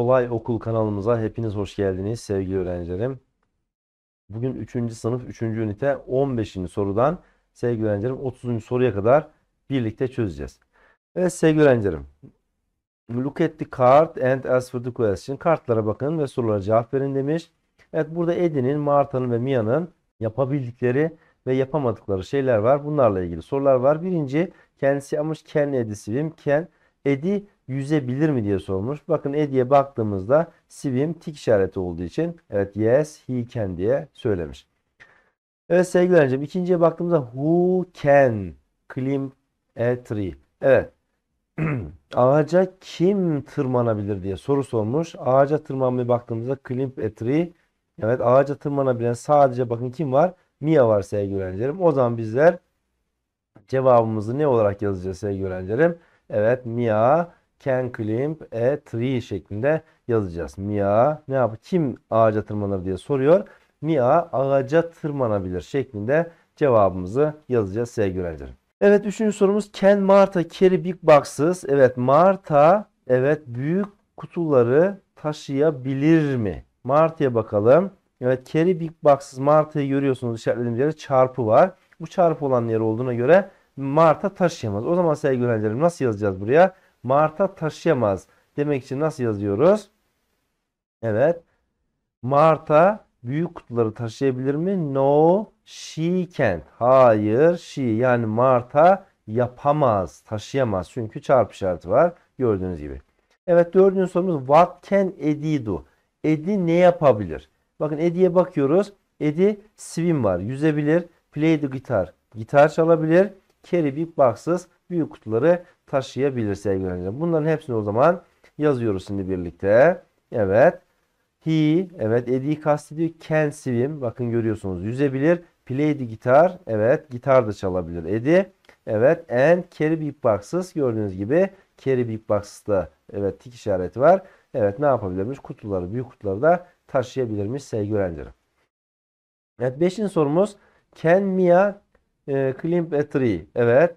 Kolay Okul kanalımıza hepiniz hoş geldiniz sevgili öğrencilerim. Bugün 3. sınıf 3. ünite 15. sorudan sevgili öğrencilerim 30. soruya kadar birlikte çözeceğiz. Evet sevgili öğrencilerim. Look at the card and ask for the question. Kartlara bakın ve sorulara cevap verin demiş. Evet burada Edin'in, Marta'nın ve Mia'nın yapabildikleri ve yapamadıkları şeyler var. Bunlarla ilgili sorular var. Birinci kendisi yapmış Ken Edisiyim Ken Edi yüzebilir mi diye sormuş. Bakın Eddie'ye baktığımızda swim tik işareti olduğu için evet yes he can diye söylemiş. Evet sevgili öğrencim ikinciye baktığımızda who can climb a tree. Evet ağaca kim tırmanabilir diye soru sormuş. Ağaca tırmanmaya baktığımızda climb a tree. Evet ağaca tırmanabilen sadece bakın kim var? Mia var sevgili öğrencilerim. O zaman bizler cevabımızı ne olarak yazacağız sevgili öğrencilerim? Evet Mia can climb a tree şeklinde yazacağız. Mia ne yap? Kim ağaca tırmanır diye soruyor. Mia ağaca tırmanabilir şeklinde cevabımızı yazacağız sevgili öğrencilerim. Evet üçüncü sorumuz Ken Marta carry big boxes? Evet Marta evet büyük kutuları taşıyabilir mi? Marta'ya bakalım. Evet carry big boxes Marta'yı görüyorsunuz işaretlediğimiz yere çarpı var. Bu çarpı olan yer olduğuna göre Marta taşıyamaz. O zaman sevgili öğrencilerim nasıl yazacağız buraya? Mart'a taşıyamaz. Demek için nasıl yazıyoruz? Evet. Mart'a büyük kutuları taşıyabilir mi? No, she can't. Hayır, she yani Mart'a yapamaz, taşıyamaz. Çünkü çarpı işareti var gördüğünüz gibi. Evet dördüncü sorumuz what can Eddie do? Eddie ne yapabilir? Bakın Eddie'ye bakıyoruz. Eddie swim var, yüzebilir, play the guitar, gitar çalabilir, carry big boxes büyük kutuları taşıyabilir sevgili öğrenciler. Bunların hepsini o zaman yazıyoruz şimdi birlikte. Evet. He, evet Eddie'yi kastediyor. Can swim. Bakın görüyorsunuz yüzebilir. Play the guitar. Evet gitar da çalabilir Eddie. Evet and carry big boxes. Gördüğünüz gibi carry big boxes'ta evet tik işareti var. Evet ne yapabilirmiş? Kutuları büyük kutuları da taşıyabilirmiş sevgili öğrencilerim. Evet beşinci sorumuz. Can Mia e, climb a tree. Evet.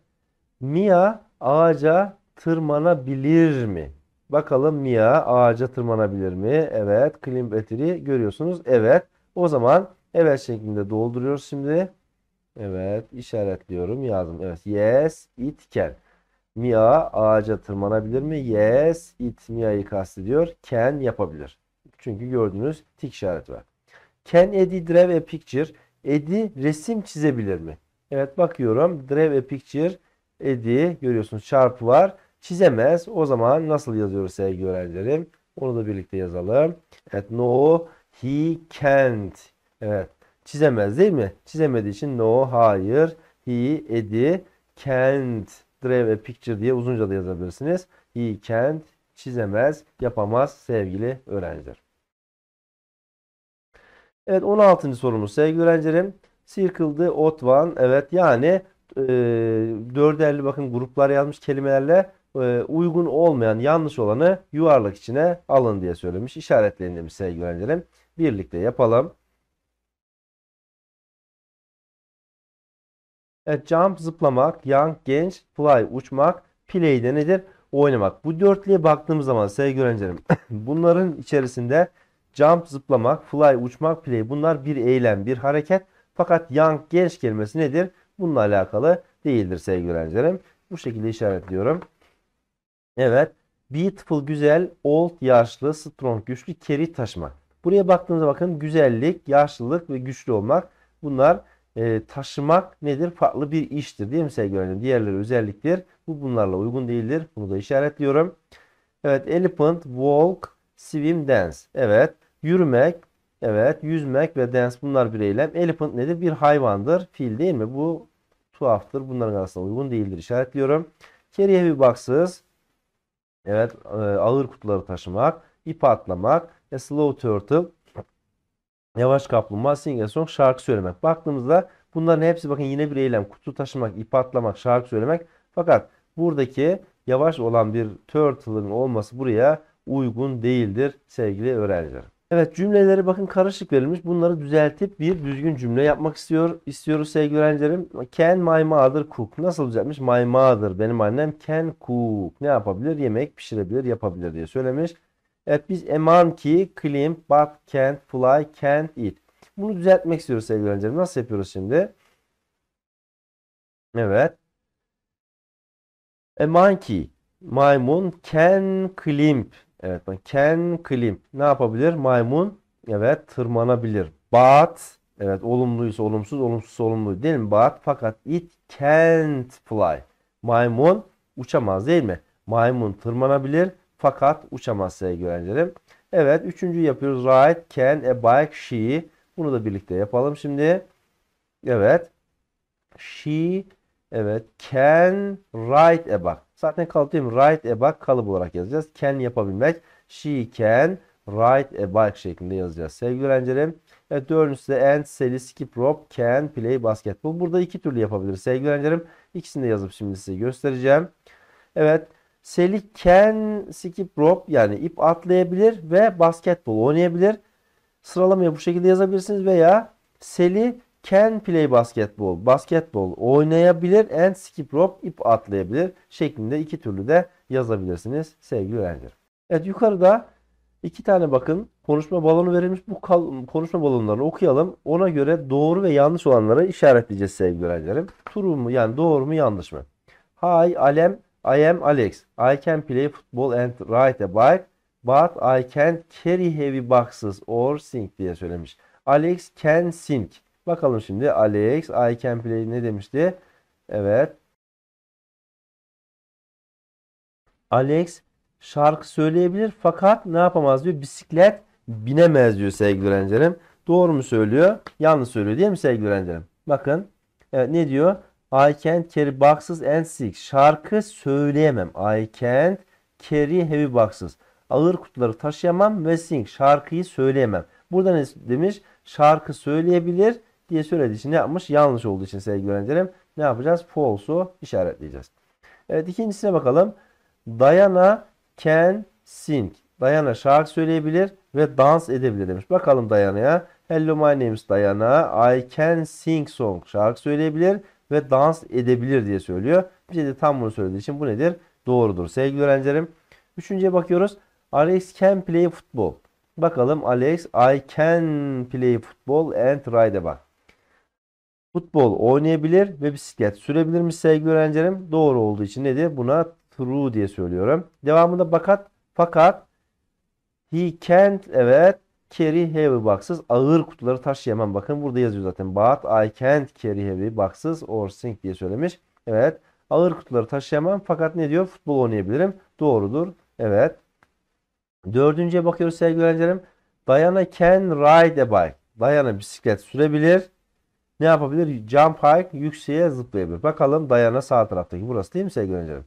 Mia ağaca tırmanabilir mi? Bakalım Mia ağaca tırmanabilir mi? Evet. Climb a tree görüyorsunuz. Evet. O zaman evet şeklinde dolduruyoruz şimdi. Evet. işaretliyorum. Yazdım. Evet. Yes it can. Mia ağaca tırmanabilir mi? Yes it Mia'yı kastediyor. Can yapabilir. Çünkü gördüğünüz tik işareti var. Can Eddie draw a picture? Eddie resim çizebilir mi? Evet bakıyorum. Draw a picture edi. Görüyorsunuz çarpı var. Çizemez. O zaman nasıl yazıyoruz sevgili öğrencilerim? Onu da birlikte yazalım. Evet no he can't. Evet çizemez değil mi? Çizemediği için no hayır he edi can't draw a picture diye uzunca da yazabilirsiniz. He can't çizemez yapamaz sevgili öğrenciler. Evet 16. sorumuz sevgili öğrencilerim. Circle'dı ot one. Evet yani e, 4.50 bakın gruplar yazmış kelimelerle e, uygun olmayan yanlış olanı yuvarlak içine alın diye söylemiş. İşaretleyin demiş sevgili öğrencilerim. Birlikte yapalım. Evet, jump zıplamak, young genç, fly uçmak, play de nedir? Oynamak. Bu dörtlüye baktığımız zaman sevgili öğrencilerim bunların içerisinde jump zıplamak, fly uçmak, play bunlar bir eylem, bir hareket. Fakat young genç kelimesi nedir? Bununla alakalı değildir sevgili öğrencilerim. Bu şekilde işaretliyorum. Evet. Beautiful güzel, old yaşlı, strong güçlü, carry taşma. Buraya baktığınızda bakın güzellik, yaşlılık ve güçlü olmak. Bunlar e, taşımak nedir? Farklı bir iştir değil mi sevgili öğrencilerim? Diğerleri özelliktir. Bu bunlarla uygun değildir. Bunu da işaretliyorum. Evet elephant, walk, swim, dance. Evet yürümek, Evet yüzmek ve dance bunlar bir eylem. Elephant nedir? Bir hayvandır. Fil değil mi? Bu tuhaftır. Bunların arasında uygun değildir. İşaretliyorum. Carry heavy boxes. Evet e, ağır kutuları taşımak. ip atlamak. A slow turtle. Yavaş kaplumbağa. Sing a song. Şarkı söylemek. Baktığımızda bunların hepsi bakın yine bir eylem. Kutu taşımak, ip atlamak, şarkı söylemek. Fakat buradaki yavaş olan bir turtle'ın olması buraya uygun değildir sevgili öğrenciler. Evet cümleleri bakın karışık verilmiş. Bunları düzeltip bir düzgün cümle yapmak istiyor istiyoruz sevgili öğrencilerim. Can my mother cook? Nasıl olacakmış? My mother benim annem can cook. Ne yapabilir? Yemek pişirebilir, yapabilir diye söylemiş. Evet biz a monkey climb but can't fly, can't eat. Bunu düzeltmek istiyoruz sevgili öğrencilerim. Nasıl yapıyoruz şimdi? Evet. A monkey maymun can climb Evet can climb. Ne yapabilir? Maymun evet tırmanabilir. But evet olumluysa olumsuz, olumsuz olumlu değil mi? But fakat it can't fly. Maymun uçamaz değil mi? Maymun tırmanabilir fakat uçamaz sevgili öğrencilerim. Evet üçüncü yapıyoruz. Ride can a bike she. Bunu da birlikte yapalım şimdi. Evet. She evet can ride a bike. Zaten kalıp değil mi? Write a bike kalıp olarak yazacağız. Can yapabilmek. She can write a bike şeklinde yazacağız. Sevgili öğrencilerim. Evet dördüncüsü de and, Sally, skip, rope, can, play, basketball. Burada iki türlü yapabiliriz. Sevgili öğrencilerim. İkisini de yazıp şimdi size göstereceğim. Evet. Sally can skip rope yani ip atlayabilir ve basketbol oynayabilir. Sıralamayı bu şekilde yazabilirsiniz veya Sally Can play basketball, basketbol oynayabilir and skip rope ip atlayabilir şeklinde iki türlü de yazabilirsiniz sevgili öğrenciler. Evet yukarıda iki tane bakın konuşma balonu verilmiş bu konuşma balonlarını okuyalım. Ona göre doğru ve yanlış olanları işaretleyeceğiz sevgili öğrencilerim. True mu yani doğru mu yanlış mı? Hi Alem, I am Alex. I can play football and ride a bike but I can't carry heavy boxes or sink diye söylemiş. Alex can sink. Bakalım şimdi Alex I can play ne demişti? Evet. Alex şarkı söyleyebilir fakat ne yapamaz diyor. Bisiklet binemez diyor sevgili öğrencilerim. Doğru mu söylüyor? Yanlış söylüyor değil mi sevgili öğrencilerim? Bakın evet, ne diyor? I can't carry boxes and sticks. Şarkı söyleyemem. I can't carry heavy boxes. Ağır kutuları taşıyamam ve sing. Şarkıyı söyleyemem. Burada ne demiş? Şarkı söyleyebilir diye söylediği için ne yapmış? Yanlış olduğu için sevgili öğrencilerim ne yapacağız? False'u işaretleyeceğiz. Evet ikincisine bakalım. Diana can sing. Diana şarkı söyleyebilir ve dans edebilir demiş. Bakalım Dayana'ya. Hello my name is Diana. I can sing song. Şarkı söyleyebilir ve dans edebilir diye söylüyor. Bir şey de tam bunu söylediği için bu nedir? Doğrudur sevgili öğrencilerim. Üçüncüye bakıyoruz. Alex can play football. Bakalım Alex I can play football and ride a bike futbol oynayabilir ve bisiklet sürebilir mi sevgili öğrencilerim? Doğru olduğu için nedir? Buna true diye söylüyorum. Devamında bakat fakat he can't evet carry heavy boxes ağır kutuları taşıyamam. Bakın burada yazıyor zaten. But I can't carry heavy boxes or sink diye söylemiş. Evet. Ağır kutuları taşıyamam fakat ne diyor? Futbol oynayabilirim. Doğrudur. Evet. Dördüncüye bakıyoruz sevgili öğrencilerim. Diana can ride a bike. Diana bisiklet sürebilir ne yapabilir? Jump high yükseğe zıplayabilir. Bakalım Dayana sağ taraftaki. Burası değil mi sevgili öğrencilerim?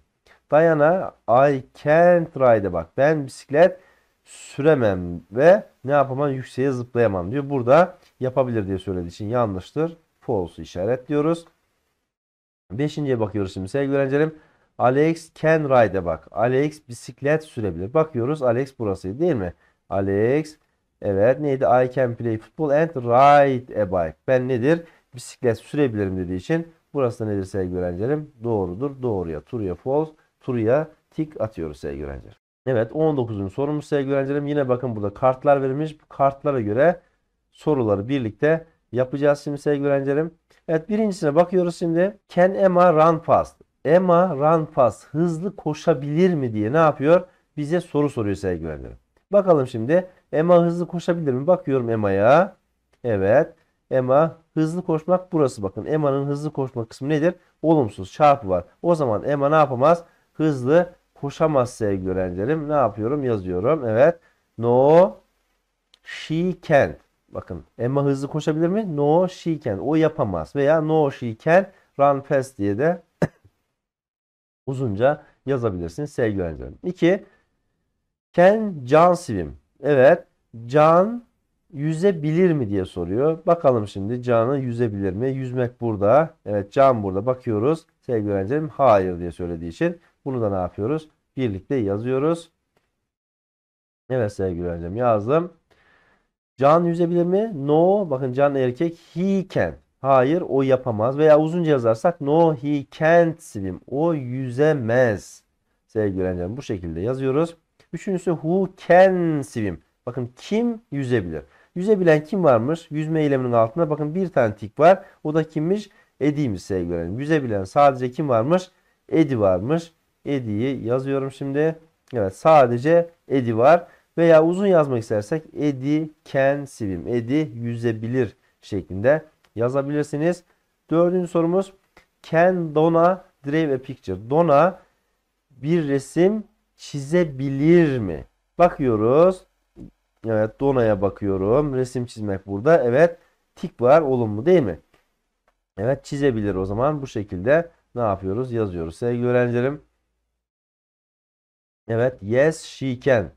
Dayana I can't ride. bak. Ben bisiklet süremem ve ne yapamam? Yükseğe zıplayamam diyor. Burada yapabilir diye söylediği için yanlıştır. False'u işaretliyoruz. Beşinciye bakıyoruz şimdi sevgili öğrencilerim. Alex can ride. bak. Alex bisiklet sürebilir. Bakıyoruz Alex burası değil mi? Alex evet neydi? I can play football and ride a bike. Ben nedir? bisiklet sürebilirim dediği için burası da nedir sevgili öğrencilerim? Doğrudur. Doğruya true'ya false, true'ya tik atıyoruz sevgili öğrencilerim. Evet 19. sorumuz sevgili öğrencilerim. Yine bakın burada kartlar verilmiş. Kartlara göre soruları birlikte yapacağız şimdi sevgili öğrencilerim. Evet birincisine bakıyoruz şimdi. Can Emma run fast? Emma run fast hızlı koşabilir mi diye ne yapıyor? Bize soru soruyor sevgili öğrencilerim. Bakalım şimdi Emma hızlı koşabilir mi? Bakıyorum Emma'ya. Evet EMA hızlı koşmak burası bakın. EMA'nın hızlı koşma kısmı nedir? Olumsuz çarpı var. O zaman EMA ne yapamaz? Hızlı koşamaz sevgili öğrencilerim. Ne yapıyorum? Yazıyorum. Evet. No she can. Bakın Emma hızlı koşabilir mi? No she can. O yapamaz. Veya no she can run fast diye de uzunca yazabilirsiniz sevgili öğrencilerim. 2. Can Can swim? Evet. Can yüzebilir mi diye soruyor. Bakalım şimdi canı yüzebilir mi? Yüzmek burada. Evet can burada. Bakıyoruz. Sevgili öğrencilerim hayır diye söylediği için bunu da ne yapıyoruz? Birlikte yazıyoruz. Evet sevgili öğrencilerim yazdım. Can yüzebilir mi? No. Bakın can erkek. He can. Hayır o yapamaz. Veya uzunca yazarsak no he can't swim. O yüzemez. Sevgili öğrencilerim bu şekilde yazıyoruz. Üçüncüsü who can swim. Bakın kim yüzebilir? Yüzebilen kim varmış? Yüzme eyleminin altında bakın bir tane tik var. O da kimmiş? Edi'ymiş sevgili öğrencim. Yüzebilen sadece kim varmış? Edi varmış. Edi'yi yazıyorum şimdi. Evet sadece Edi var. Veya uzun yazmak istersek Edi can swim. Edi yüzebilir şeklinde yazabilirsiniz. Dördüncü sorumuz. Can Donna draw a picture? Donna bir resim çizebilir mi? Bakıyoruz. Evet donaya bakıyorum. Resim çizmek burada. Evet tik var olumlu değil mi? Evet çizebilir o zaman. Bu şekilde ne yapıyoruz? Yazıyoruz. Sevgili öğrencilerim. Evet yes she can.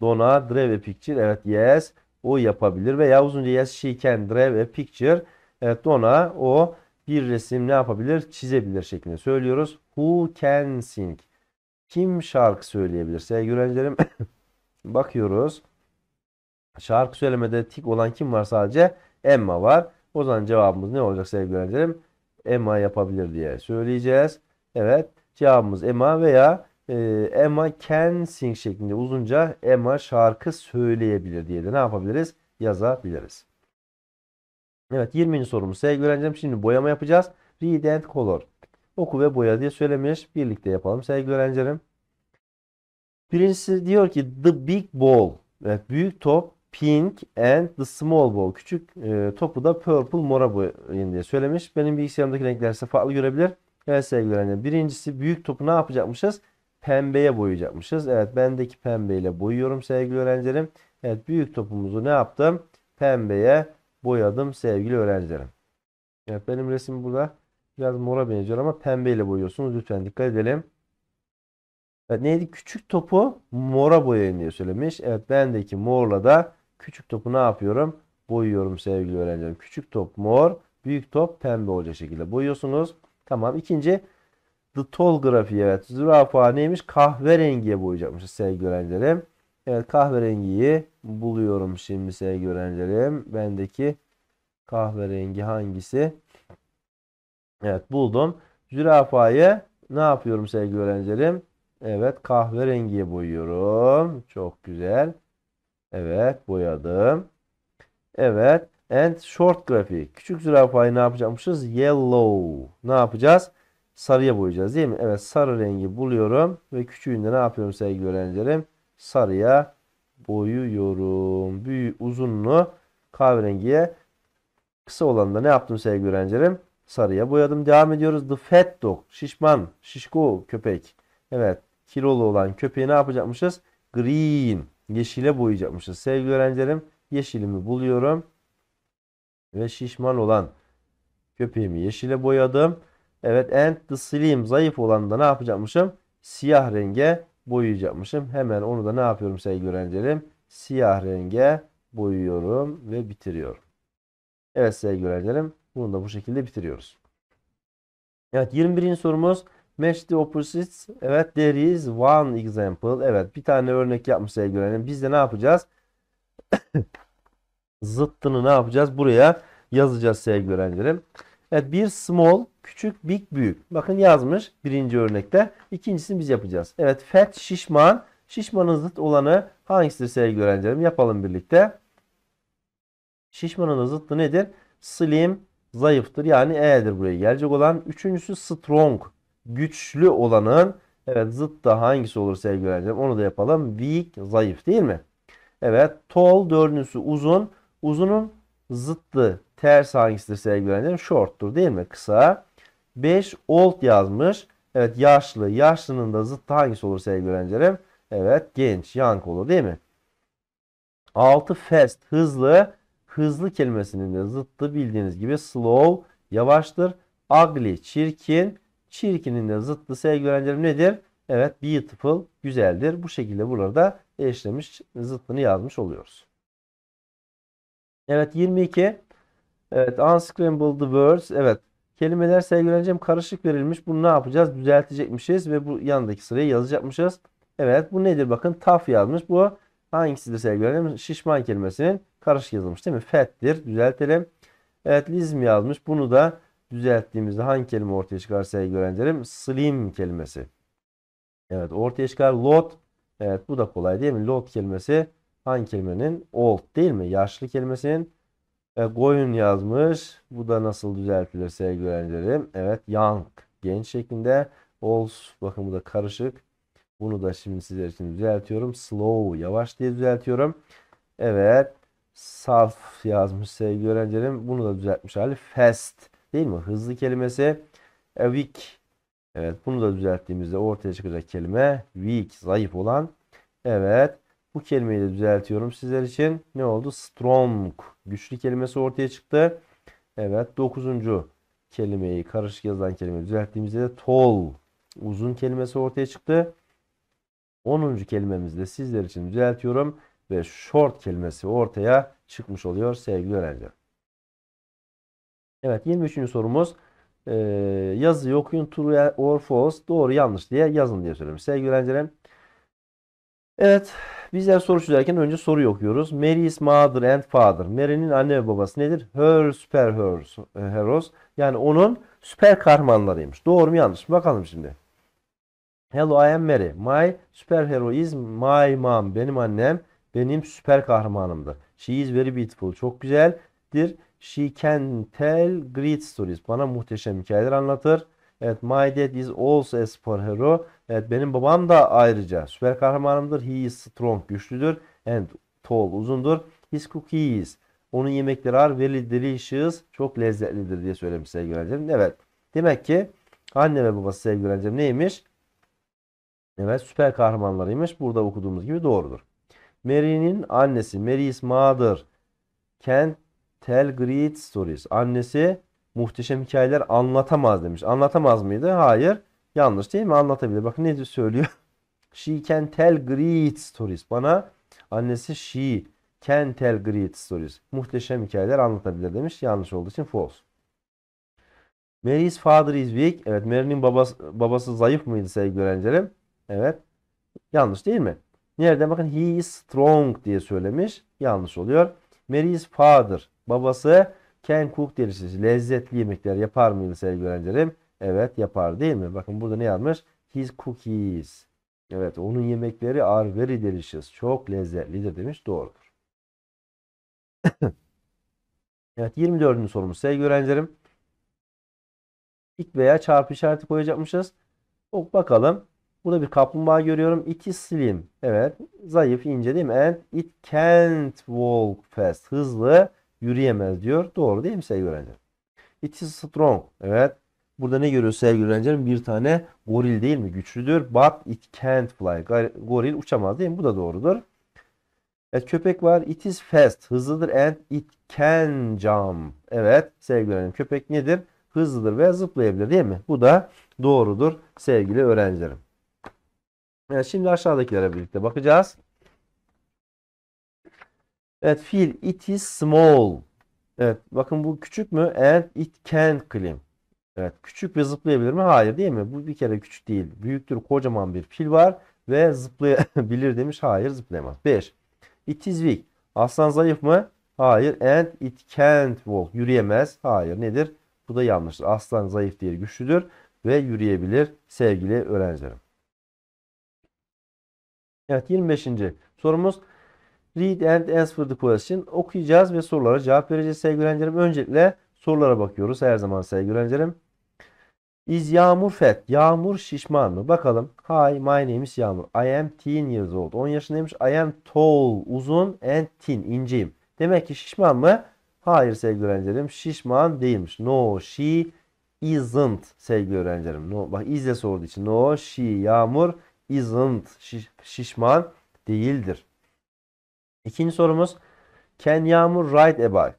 Dona drive a picture. Evet yes o yapabilir veya uzunca yes she can drive a picture. Evet dona o bir resim ne yapabilir? Çizebilir şeklinde söylüyoruz. Who can sing? Kim şarkı söyleyebilir? Sevgili öğrencilerim bakıyoruz. Şarkı söylemede tik olan kim var sadece? Emma var. O zaman cevabımız ne olacak sevgili öğrencilerim? Emma yapabilir diye söyleyeceğiz. Evet cevabımız Emma veya e, Emma can sing şeklinde uzunca Emma şarkı söyleyebilir diye de ne yapabiliriz? Yazabiliriz. Evet 20. sorumuz sevgili öğrencilerim şimdi boyama yapacağız. Read and color. Oku ve boya diye söylemiş. Birlikte yapalım sevgili öğrencilerim. Birincisi diyor ki the big ball. Evet büyük top Pink and the small ball. Küçük e, topu da purple mora boyayın diye söylemiş. Benim bilgisayarımdaki renkler ise farklı görebilir. Evet sevgili öğrenciler. Birincisi büyük topu ne yapacakmışız? Pembeye boyayacakmışız. Evet bendeki pembeyle boyuyorum sevgili öğrencilerim. Evet büyük topumuzu ne yaptım? Pembeye boyadım sevgili öğrencilerim. Evet benim resim burada biraz mora benziyor ama pembeyle boyuyorsunuz. Lütfen dikkat edelim. Evet neydi? Küçük topu mora boyayın diye söylemiş. Evet bendeki morla da Küçük topu ne yapıyorum? Boyuyorum sevgili öğrencilerim. Küçük top mor, büyük top pembe olacak şekilde boyuyorsunuz. Tamam. İkinci The Tall grafiği evet. Zürafa neymiş? Kahverengiye boyayacakmış sevgili öğrencilerim. Evet kahverengiyi buluyorum şimdi sevgili öğrencilerim. Bendeki kahverengi hangisi? Evet buldum. Zürafayı ne yapıyorum sevgili öğrencilerim? Evet kahverengiye boyuyorum. Çok güzel. Evet boyadım. Evet. And short grafik. Küçük zürafayı ne yapacakmışız? Yellow. Ne yapacağız? Sarıya boyayacağız değil mi? Evet sarı rengi buluyorum. Ve küçüğünde ne yapıyorum sevgili öğrencilerim? Sarıya boyuyorum. Büyük uzunlu kahverengiye kısa olanı da ne yaptım sevgili öğrencilerim? Sarıya boyadım. Devam ediyoruz. The fat dog. Şişman. Şişko köpek. Evet. Kilolu olan köpeği ne yapacakmışız? Green yeşile boyayacakmışız. Sevgili öğrencilerim yeşilimi buluyorum. Ve şişman olan köpeğimi yeşile boyadım. Evet and the slim zayıf olan da ne yapacakmışım? Siyah renge boyayacakmışım. Hemen onu da ne yapıyorum sevgili öğrencilerim? Siyah renge boyuyorum ve bitiriyorum. Evet sevgili öğrencilerim bunu da bu şekilde bitiriyoruz. Evet 21. sorumuz Match the opposites. Evet there is one example. Evet bir tane örnek yapmış sevgili Biz de ne yapacağız? Zıttını ne yapacağız? Buraya yazacağız sevgili öğrencilerim. Evet bir small küçük big büyük. Bakın yazmış birinci örnekte. İkincisini biz yapacağız. Evet fat şişman. Şişmanın zıt olanı hangisidir sevgili öğrencilerim? Yapalım birlikte. Şişmanın zıttı nedir? Slim zayıftır. Yani E'dir buraya gelecek olan. Üçüncüsü strong güçlü olanın evet zıt hangisi olur sevgili öğrencilerim? Onu da yapalım. Weak zayıf değil mi? Evet tall dördüncüsü uzun. Uzunun zıttı ters hangisidir sevgili öğrencilerim? Short'tur değil mi? Kısa. 5 old yazmış. Evet yaşlı. Yaşlının da zıttı hangisi olur sevgili öğrencilerim? Evet genç young olur değil mi? 6 fast hızlı. Hızlı kelimesinin de zıttı bildiğiniz gibi slow yavaştır. Ugly çirkin. Çirkinin de zıttı sevgili öğrencilerim nedir? Evet beautiful güzeldir. Bu şekilde burada eşlemiş zıttını yazmış oluyoruz. Evet 22. Evet unscramble the words. Evet kelimeler sevgili öğrencim karışık verilmiş. Bunu ne yapacağız? Düzeltecekmişiz ve bu yanındaki sıraya yazacakmışız. Evet bu nedir bakın taf yazmış. Bu hangisidir sevgili öğrencim? Şişman kelimesinin karışık yazılmış değil mi? Fettir. Düzeltelim. Evet lizm yazmış. Bunu da düzelttiğimizde hangi kelime ortaya çıkar sevgili öğrencilerim? Slim kelimesi. Evet ortaya çıkar lot. Evet bu da kolay değil mi? Lot kelimesi hangi kelimenin? Old değil mi? Yaşlı kelimesinin. E, Goyun yazmış. Bu da nasıl düzeltilir sevgili öğrencilerim? Evet young genç şeklinde. Old. bakın bu da karışık. Bunu da şimdi sizler için düzeltiyorum. Slow yavaş diye düzeltiyorum. Evet. Saf yazmış sevgili öğrencilerim. Bunu da düzeltmiş hali. Fast Değil mi? Hızlı kelimesi weak. Evet bunu da düzelttiğimizde ortaya çıkacak kelime weak. Zayıf olan. Evet. Bu kelimeyi de düzeltiyorum sizler için. Ne oldu? Strong. Güçlü kelimesi ortaya çıktı. Evet. Dokuzuncu kelimeyi karışık yazılan kelimeyi düzelttiğimizde de tall. Uzun kelimesi ortaya çıktı. Onuncu kelimemizi de sizler için düzeltiyorum. Ve short kelimesi ortaya çıkmış oluyor sevgili öğrenciler. Evet 23. sorumuz e, yazıyı okuyun true or false doğru yanlış diye yazın diye söylemiş. Sevgili öğrencilerim. Evet bizler soru çözerken önce soruyu okuyoruz. Mary is mother and father. Mary'nin anne ve babası nedir? Her super hers, e, heroes. Yani onun süper kahramanlarıymış. Doğru mu yanlış mı? Bakalım şimdi. Hello I am Mary. My super hero is my mom. Benim annem benim süper kahramanımdır. She is very beautiful. Çok güzeldir. She can tell great stories. Bana muhteşem hikayeler anlatır. Evet my dad is also a superhero. Evet benim babam da ayrıca süper kahramanımdır. He is strong güçlüdür. And tall uzundur. His cookies. Onun yemekleri are very delicious. Çok lezzetlidir diye söylemiş sevgili öğrencilerim. Evet. Demek ki anne ve babası sevgili öğrencilerim neymiş? Evet süper kahramanlarıymış. Burada okuduğumuz gibi doğrudur. Mary'nin annesi Mary's mother. Kent Tell great stories. Annesi muhteşem hikayeler anlatamaz demiş. Anlatamaz mıydı? Hayır. Yanlış değil mi? Anlatabilir. Bakın ne söylüyor. she can tell great stories. Bana annesi she can tell great stories. Muhteşem hikayeler anlatabilir demiş. Yanlış olduğu için false. Mary's father is weak. Evet Mary'nin babası, babası zayıf mıydı sevgili öğrencilerim? Evet. Yanlış değil mi? Nerede bakın he is strong diye söylemiş. Yanlış oluyor. Mary's father Babası Ken Cook delisiz lezzetli yemekler yapar mıydı sevgili öğrencilerim? Evet yapar değil mi? Bakın burada ne yazmış? His cookies. Evet onun yemekleri are very delicious. Çok lezzetlidir demiş. Doğrudur. evet 24. sorumuz sevgili öğrencilerim. İlk veya çarpı işareti koyacakmışız. Ok, bakalım. Burada bir kaplumbağa görüyorum. It is slim. Evet. Zayıf, ince değil mi? And it can't walk fast. Hızlı yürüyemez diyor. Doğru değil mi sevgili öğrenciler? It is strong. Evet. Burada ne görüyoruz sevgili öğrencilerim? Bir tane goril değil mi? Güçlüdür. But it can't fly. Goril uçamaz değil mi? Bu da doğrudur. Evet köpek var. It is fast. Hızlıdır and it can jump. Evet sevgili öğrencilerim. Köpek nedir? Hızlıdır ve zıplayabilir değil mi? Bu da doğrudur sevgili öğrencilerim. Evet, şimdi aşağıdakilere birlikte bakacağız. Evet fiil it is small. Evet bakın bu küçük mü? And it can climb. Evet küçük ve zıplayabilir mi? Hayır değil mi? Bu bir kere küçük değil. Büyüktür kocaman bir fil var ve zıplayabilir demiş. Hayır zıplayamaz. 5. It is weak. Aslan zayıf mı? Hayır. And it can't walk. Yürüyemez. Hayır. Nedir? Bu da yanlış. Aslan zayıf değil güçlüdür ve yürüyebilir sevgili öğrencilerim. Evet 25. sorumuz Read and answer the question. Okuyacağız ve sorulara cevap vereceğiz sevgili öğrencilerim. Öncelikle sorulara bakıyoruz her zaman sevgili öğrencilerim. Is Yağmur fat? Yağmur şişman mı? Bakalım. Hi, my name is Yağmur. I am teen years old. 10 yaşındaymış. I am tall, uzun and thin, inceyim. Demek ki şişman mı? Hayır sevgili öğrencilerim. Şişman değilmiş. No, she isn't sevgili öğrencilerim. No, bak izle sorduğu için. No, she Yağmur isn't şiş, şişman değildir. İkinci sorumuz Can Yağmur ride a bike?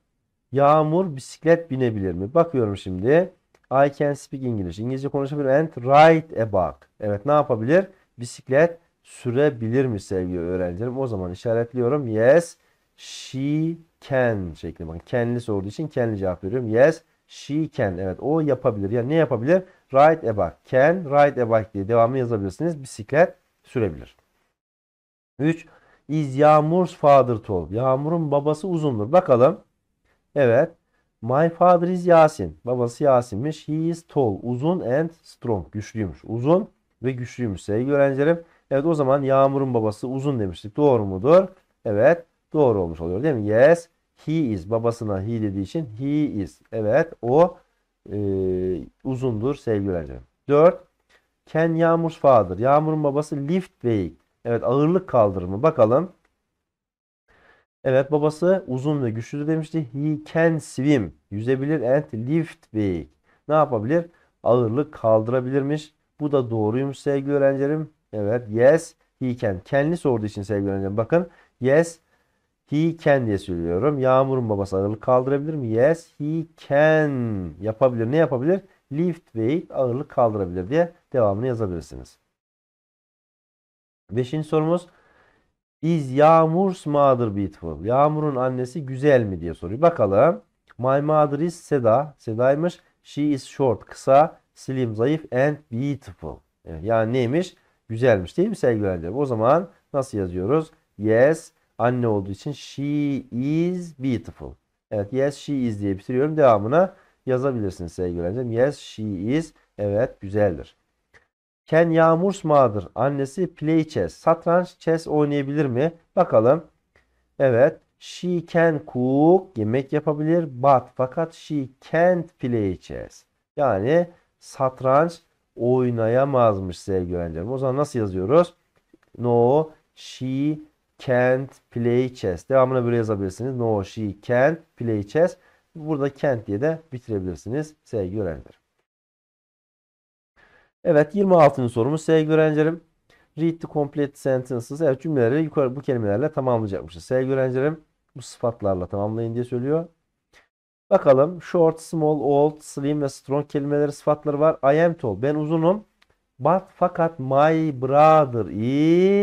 Yağmur bisiklet binebilir mi? Bakıyorum şimdi. I can speak English. İngilizce konuşabilirim. And ride a bike. Evet ne yapabilir? Bisiklet sürebilir mi sevgili öğrencilerim? O zaman işaretliyorum. Yes, she can şeklinde. Bakın kendisi olduğu için kenli cevap veriyorum. Yes, she can. Evet o yapabilir. Yani ne yapabilir? Ride a bike. Can ride a bike diye devamı yazabilirsiniz. Bisiklet sürebilir. 3. Is Yağmur's father tall? Yağmur'un babası uzundur. Bakalım. Evet. My father is Yasin. Babası Yasin'miş. He is tall. Uzun and strong. Güçlüymüş. Uzun ve güçlüymüş sevgili öğrencilerim. Evet o zaman Yağmur'un babası uzun demiştik. Doğru mudur? Evet. Doğru olmuş oluyor değil mi? Yes. He is. Babasına he dediği için he is. Evet o e, uzundur sevgili öğrencilerim. 4. Ken Yağmur's father. Yağmur'un babası lift vehicle. Evet ağırlık kaldırımı. Bakalım. Evet babası uzun ve güçlü demişti. He can swim. Yüzebilir and lift big. Ne yapabilir? Ağırlık kaldırabilirmiş. Bu da doğruymuş sevgili öğrencilerim. Evet yes he can. Kendi sorduğu için sevgili öğrencilerim. Bakın yes he can diye söylüyorum. Yağmur'un babası ağırlık kaldırabilir mi? Yes he can. Yapabilir. Ne yapabilir? Lift weight ağırlık kaldırabilir diye devamını yazabilirsiniz. Beşinci sorumuz. Is Yağmur's mother beautiful? Yağmur'un annesi güzel mi diye soruyor. Bakalım. My mother is Seda. Seda'ymış. She is short. Kısa, slim, zayıf and beautiful. yani neymiş? Güzelmiş değil mi sevgili öğrencilerim? O zaman nasıl yazıyoruz? Yes. Anne olduğu için she is beautiful. Evet yes she is diye bitiriyorum. Devamına yazabilirsiniz sevgili öğrencilerim. Yes she is. Evet güzeldir. Ken Yağmur mağdır. Annesi play chess. Satranç chess oynayabilir mi? Bakalım. Evet. She can cook. Yemek yapabilir. But fakat she can't play chess. Yani satranç oynayamazmış sevgili öğrencilerim. O zaman nasıl yazıyoruz? No, she can't play chess. Devamını böyle yazabilirsiniz. No, she can't play chess. Burada can't diye de bitirebilirsiniz sevgili öğrencilerim. Evet 26. sorumuz sevgili öğrencilerim. Read the complete sentences. Evet cümleleri yukarı bu kelimelerle tamamlayacakmışız. Sevgili öğrencilerim bu sıfatlarla tamamlayın diye söylüyor. Bakalım short, small, old, slim ve strong kelimeleri sıfatları var. I am tall. Ben uzunum. But fakat my brother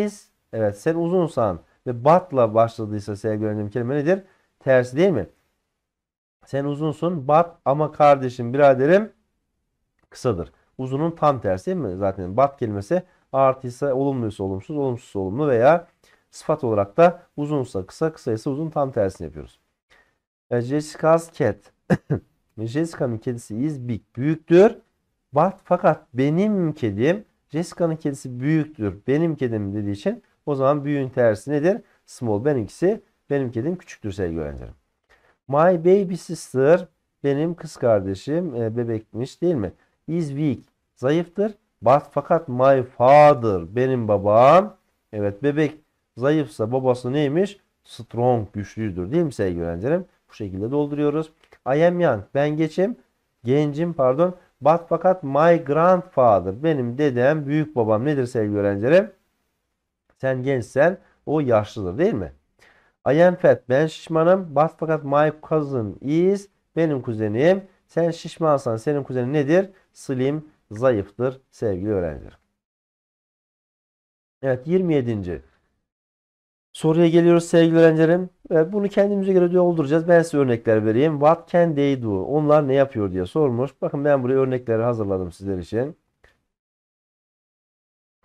is. Evet sen uzunsan ve but'la başladıysa sevgili öğrencim kelime nedir? Tersi değil mi? Sen uzunsun but ama kardeşim biraderim kısadır uzunun tam tersi değil mi? Zaten bat kelimesi artıysa olumluysa olumsuz, olumsuz olumlu veya sıfat olarak da uzunsa kısa, kısaysa uzun tam tersini yapıyoruz. E, Jessica's cat. Jessica'nın kedisi is big. Büyüktür. But, fakat benim kedim Jessica'nın kedisi büyüktür. Benim kedim dediği için o zaman büyüğün tersi nedir? Small. Benimkisi benim kedim küçüktür sevgili öğrencilerim. My baby sister benim kız kardeşim e, bebekmiş değil mi? is weak. Zayıftır. But fakat my father benim babam. Evet bebek zayıfsa babası neymiş? Strong güçlüdür değil mi sevgili öğrencilerim? Bu şekilde dolduruyoruz. I am young ben geçim. Gencim pardon. But fakat my grandfather benim dedem büyük babam nedir sevgili öğrencilerim? Sen gençsen o yaşlıdır değil mi? I am fat ben şişmanım. But fakat my cousin is benim kuzenim sen şişmansan senin kuzenin nedir? Slim zayıftır sevgili öğrenciler. Evet 27. Soruya geliyoruz sevgili öğrencilerim. Evet, bunu kendimize göre dolduracağız. Ben size örnekler vereyim. What can they do? Onlar ne yapıyor diye sormuş. Bakın ben buraya örnekleri hazırladım sizler için.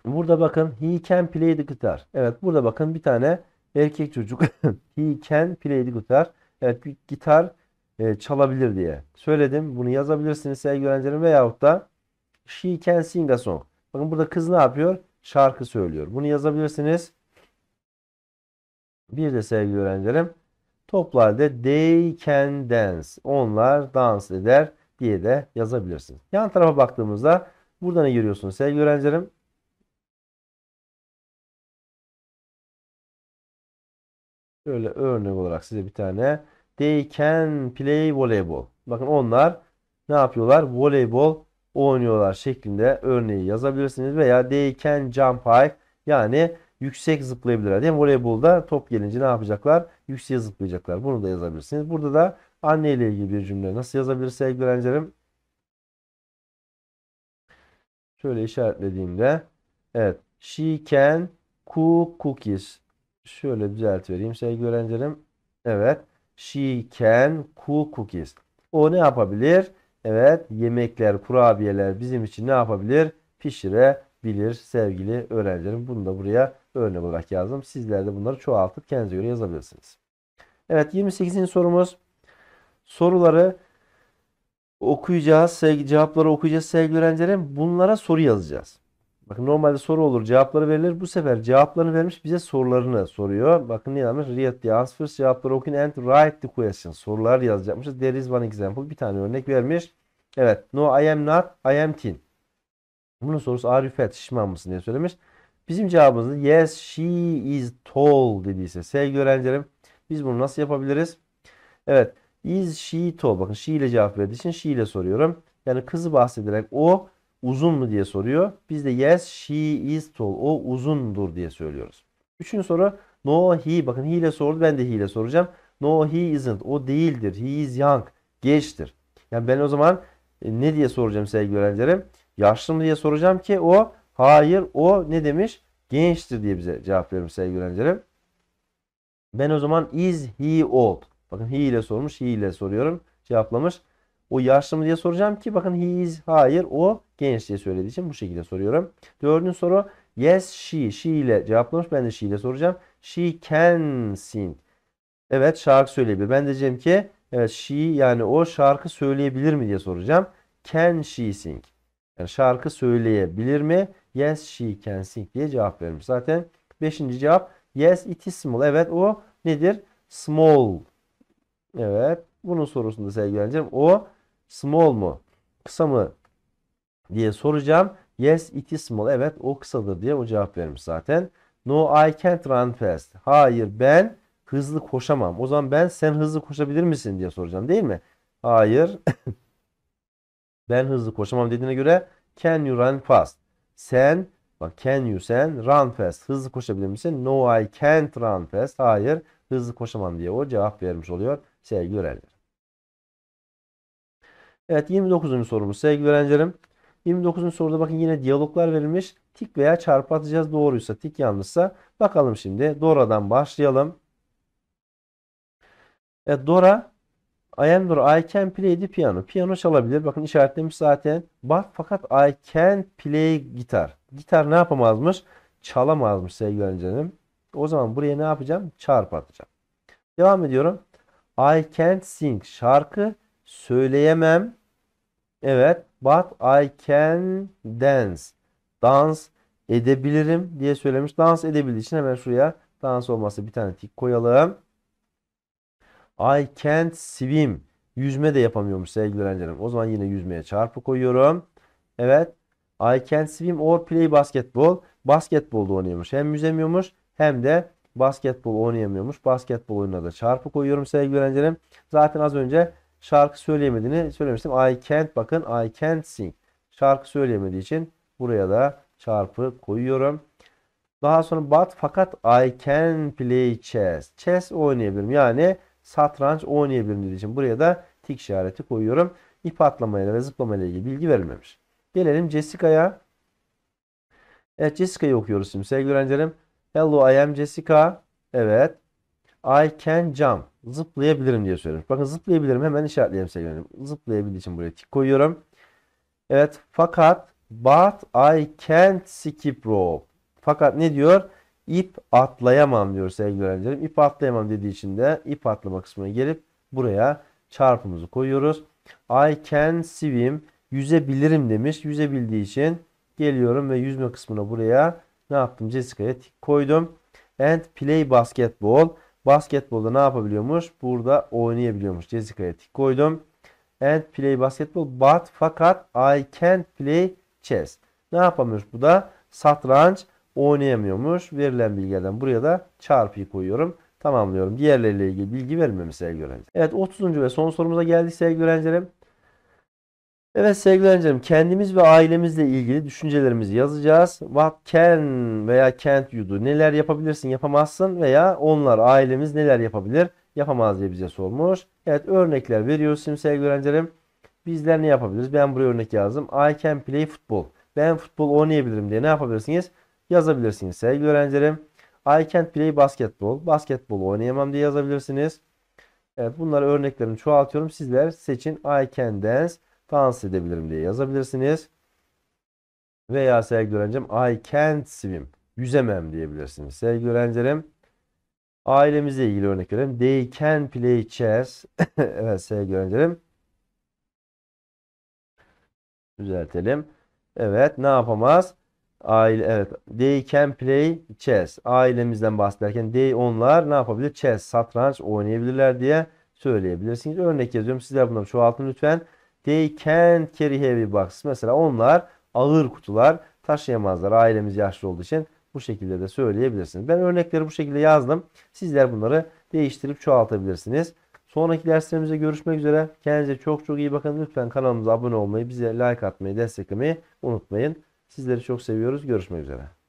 Burada bakın he can play the guitar. Evet burada bakın bir tane erkek çocuk he can play the guitar. Evet bir gitar e, çalabilir diye söyledim. Bunu yazabilirsiniz sevgili öğrencilerim veyahut da she can sing a song. Bakın burada kız ne yapıyor? Şarkı söylüyor. Bunu yazabilirsiniz. Bir de sevgili öğrencilerim toplu halde they can dance. Onlar dans eder diye de yazabilirsiniz. Yan tarafa baktığımızda burada ne görüyorsunuz sevgili öğrencilerim? Şöyle örnek olarak size bir tane They can play voleybol. Bakın onlar ne yapıyorlar? Voleybol oynuyorlar şeklinde örneği yazabilirsiniz. Veya they can jump high. Yani yüksek zıplayabilirler. Değil mi? Voleybolda top gelince ne yapacaklar? Yükseğe zıplayacaklar. Bunu da yazabilirsiniz. Burada da anne ile ilgili bir cümle nasıl yazabiliriz sevgili öğrencilerim? Şöyle işaretlediğimde evet she can cook cookies. Şöyle düzelt vereyim sevgili öğrencilerim. Evet. She can cook cookies. O ne yapabilir? Evet yemekler, kurabiyeler bizim için ne yapabilir? Pişirebilir sevgili öğrencilerim. Bunu da buraya örnek olarak yazdım. Sizler de bunları çoğaltıp kendinize göre yazabilirsiniz. Evet 28. sorumuz. Soruları okuyacağız. Sevgi, cevapları okuyacağız sevgili öğrencilerim. Bunlara soru yazacağız. Bakın normalde soru olur. Cevapları verilir. Bu sefer cevaplarını vermiş bize sorularını soruyor. Bakın ne yazmış? Read the answers. Cevapları okuyun and write the question. Sorular yazacakmışız. There is one example. Bir tane örnek vermiş. Evet. No I am not. I am thin. Bunun sorusu are you fat? Şişman mısın diye söylemiş. Bizim cevabımız yes she is tall dediyse sevgili öğrencilerim biz bunu nasıl yapabiliriz? Evet. Is she tall? Bakın she ile cevap verdiği için she ile soruyorum. Yani kızı bahsederek o uzun mu diye soruyor. Biz de yes she is tall. O uzundur diye söylüyoruz. Üçüncü soru no he. Bakın he ile sordu ben de he ile soracağım. No he isn't. O değildir. He is young. Gençtir. Yani ben o zaman e, ne diye soracağım sevgili öğrencilerim? Yaşlı mı diye soracağım ki o hayır o ne demiş? Gençtir diye bize cevap verir sevgili öğrencilerim. Ben o zaman is he old? Bakın he ile sormuş, he ile soruyorum. Cevaplamış. O yaşlı mı diye soracağım ki bakın he is hayır o genç diye söylediği için bu şekilde soruyorum. Dördüncü soru yes she. She ile cevaplamış ben de she ile soracağım. She can sing. Evet şarkı söyleyebilir. Ben de diyeceğim ki evet she yani o şarkı söyleyebilir mi diye soracağım. Can she sing? Yani şarkı söyleyebilir mi? Yes she can sing diye cevap vermiş. Zaten beşinci cevap yes it is small. Evet o nedir? Small. Evet. Bunun sorusunda sevgili o Small mu? Kısa mı? diye soracağım. Yes it is small. Evet o kısadır diye o cevap vermiş zaten. No I can't run fast. Hayır ben hızlı koşamam. O zaman ben sen hızlı koşabilir misin diye soracağım değil mi? Hayır. ben hızlı koşamam dediğine göre can you run fast? Sen bak can you sen run fast hızlı koşabilir misin? No I can't run fast. Hayır hızlı koşamam diye o cevap vermiş oluyor sevgili öğrenciler. Evet 29. sorumuz sevgili öğrencilerim. 29. soruda bakın yine diyaloglar verilmiş. Tik veya çarpı atacağız doğruysa tik yanlışsa. Bakalım şimdi Dora'dan başlayalım. Evet Dora I am Dora. I can play the piano. Piyano çalabilir. Bakın işaretlemiş zaten. Bak fakat I can play gitar. Gitar ne yapamazmış? Çalamazmış sevgili öğrencilerim. O zaman buraya ne yapacağım? Çarpı atacağım. Devam ediyorum. I can't sing. Şarkı söyleyemem. Evet. But I can dance. Dans edebilirim diye söylemiş. Dans edebildiği için hemen şuraya dans olması bir tane tik koyalım. I can't swim. Yüzme de yapamıyormuş sevgili öğrencilerim. O zaman yine yüzmeye çarpı koyuyorum. Evet. I can't swim or play basketball. Basketbol da oynuyormuş. Hem yüzemiyormuş hem de basketbol oynayamıyormuş. Basketbol oyununa da çarpı koyuyorum sevgili öğrencilerim. Zaten az önce şarkı söyleyemediğini söylemiştim. I can't bakın I can't sing. Şarkı söyleyemediği için buraya da çarpı koyuyorum. Daha sonra but fakat I can play chess. Chess oynayabilirim. Yani satranç oynayabilirim dediği için buraya da tik işareti koyuyorum. İp atlamayla ve zıplamayla ilgili bilgi verilmemiş. Gelelim Jessica'ya. Evet Jessica'yı okuyoruz şimdi sevgili öğrencilerim. Hello I am Jessica. Evet. I can jump. Zıplayabilirim diye söylüyorum. Bakın zıplayabilirim hemen işaretleyelim sevgilerim. Zıplayabildiği için buraya tik koyuyorum. Evet fakat but I can't skip rope. Fakat ne diyor? İp atlayamam diyor sevgili öğrencilerim. İp atlayamam dediği için de ip atlama kısmına gelip buraya çarpımızı koyuyoruz. I can swim. Yüzebilirim demiş. Yüzebildiği için geliyorum ve yüzme kısmına buraya ne yaptım? Jessica'ya tik koydum. And play basketball basketbolda ne yapabiliyormuş? Burada oynayabiliyormuş. Jessica'ya tik koydum. And play basketball but fakat I can't play chess. Ne yapamıyormuş? bu da? Satranç oynayamıyormuş. Verilen bilgilerden buraya da çarpıyı koyuyorum. Tamamlıyorum. Diğerleriyle ilgili bilgi verilmemiş sevgili öğrenciler. Evet 30. ve son sorumuza geldik sevgili öğrencilerim. Evet sevgili öğrencilerim kendimiz ve ailemizle ilgili düşüncelerimizi yazacağız. What can veya can't you do? Neler yapabilirsin yapamazsın veya onlar ailemiz neler yapabilir yapamaz diye bize sormuş. Evet örnekler veriyoruz şimdi sevgili öğrencilerim. Bizler ne yapabiliriz? Ben buraya örnek yazdım. I can play football. Ben futbol oynayabilirim diye ne yapabilirsiniz? Yazabilirsiniz sevgili öğrencilerim. I can't play basketball. Basketbol oynayamam diye yazabilirsiniz. Evet bunları örneklerini çoğaltıyorum. Sizler seçin I can dance dans edebilirim diye yazabilirsiniz. Veya sevgili öğrencim I can't swim. Yüzemem diyebilirsiniz. Sevgili öğrencilerim ailemizle ilgili örnek verelim. They can play chess. evet sevgili öğrencilerim. Düzeltelim. Evet ne yapamaz? Aile evet. They can play chess. Ailemizden bahsederken they onlar ne yapabilir? Chess, satranç oynayabilirler diye söyleyebilirsiniz. Örnek yazıyorum. Sizler bunları çoğaltın lütfen. They can carry heavy boxes. Mesela onlar ağır kutular taşıyamazlar. Ailemiz yaşlı olduğu için bu şekilde de söyleyebilirsiniz. Ben örnekleri bu şekilde yazdım. Sizler bunları değiştirip çoğaltabilirsiniz. Sonraki derslerimize görüşmek üzere. Kendinize çok çok iyi bakın. Lütfen kanalımıza abone olmayı, bize like atmayı, desteklemeyi unutmayın. Sizleri çok seviyoruz. Görüşmek üzere.